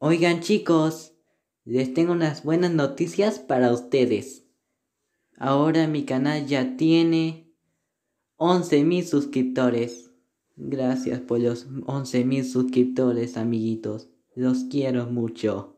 Oigan chicos, les tengo unas buenas noticias para ustedes. Ahora mi canal ya tiene 11.000 suscriptores. Gracias por los 11.000 suscriptores, amiguitos. Los quiero mucho.